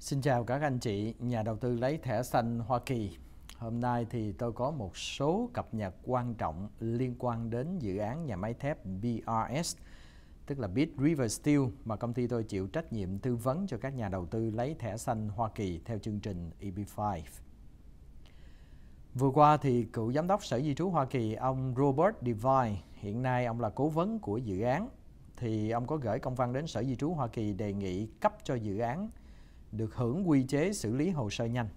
Xin chào các anh chị nhà đầu tư lấy thẻ xanh Hoa Kỳ. Hôm nay thì tôi có một số cập nhật quan trọng liên quan đến dự án nhà máy thép BRS tức là Bit River Steel mà công ty tôi chịu trách nhiệm tư vấn cho các nhà đầu tư lấy thẻ xanh Hoa Kỳ theo chương trình EB5. Vừa qua thì cựu giám đốc Sở Di trú Hoa Kỳ ông Robert Devine, hiện nay ông là cố vấn của dự án thì ông có gửi công văn đến Sở Di trú Hoa Kỳ đề nghị cấp cho dự án được hưởng quy chế xử lý hồ sơ nhanh.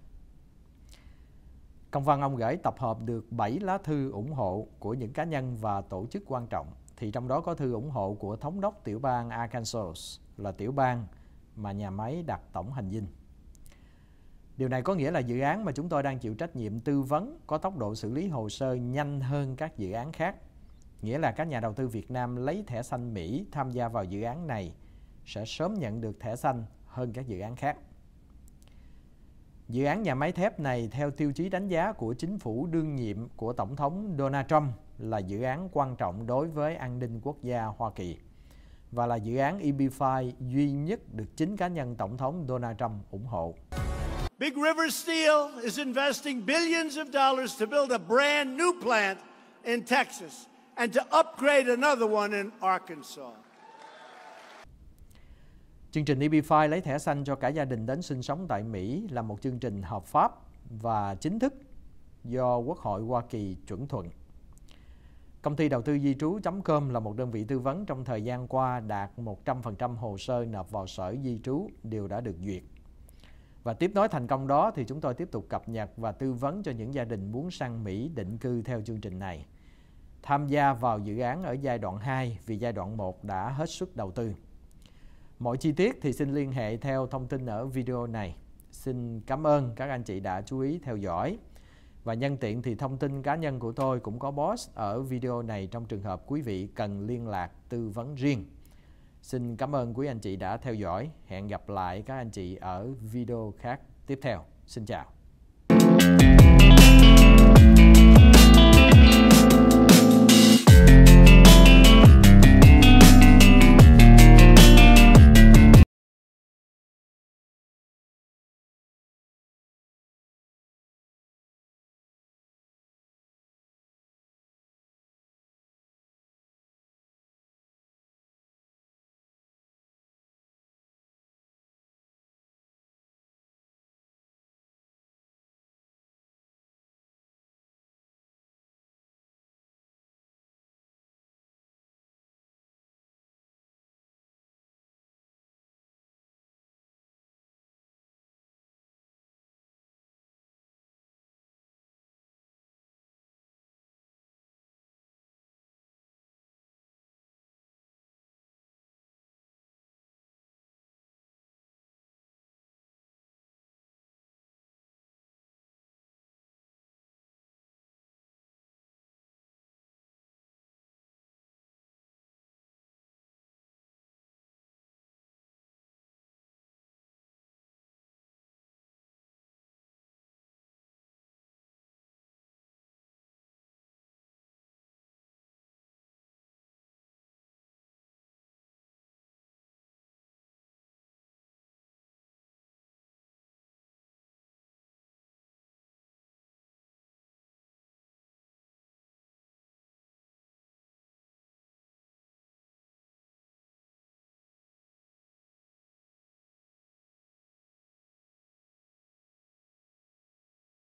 Công văn ông gửi tập hợp được 7 lá thư ủng hộ của những cá nhân và tổ chức quan trọng, thì trong đó có thư ủng hộ của thống đốc tiểu bang Arkansas là tiểu bang mà nhà máy đặt tổng hành dinh. Điều này có nghĩa là dự án mà chúng tôi đang chịu trách nhiệm tư vấn có tốc độ xử lý hồ sơ nhanh hơn các dự án khác. Nghĩa là các nhà đầu tư Việt Nam lấy thẻ xanh Mỹ tham gia vào dự án này sẽ sớm nhận được thẻ xanh hơn các dự án khác. Dự án nhà máy thép này theo tiêu chí đánh giá của chính phủ đương nhiệm của Tổng thống Donald Trump là dự án quan trọng đối với an ninh quốc gia Hoa Kỳ và là dự án EB5 duy nhất được chính cá nhân Tổng thống Donald Trump ủng hộ. Big River Steel is investing billions of dollars to build a brand new plant in Texas and to upgrade another one in Arkansas. Chương trình EB5 lấy thẻ xanh cho cả gia đình đến sinh sống tại Mỹ là một chương trình hợp pháp và chính thức do Quốc hội Hoa Kỳ chuẩn thuận. Công ty đầu tư di trú.com là một đơn vị tư vấn trong thời gian qua đạt 100% hồ sơ nộp vào sở di trú đều đã được duyệt. Và tiếp nối thành công đó thì chúng tôi tiếp tục cập nhật và tư vấn cho những gia đình muốn sang Mỹ định cư theo chương trình này. Tham gia vào dự án ở giai đoạn 2 vì giai đoạn 1 đã hết sức đầu tư. Mọi chi tiết thì xin liên hệ theo thông tin ở video này. Xin cảm ơn các anh chị đã chú ý theo dõi. Và nhân tiện thì thông tin cá nhân của tôi cũng có boss ở video này trong trường hợp quý vị cần liên lạc tư vấn riêng. Xin cảm ơn quý anh chị đã theo dõi. Hẹn gặp lại các anh chị ở video khác tiếp theo. Xin chào.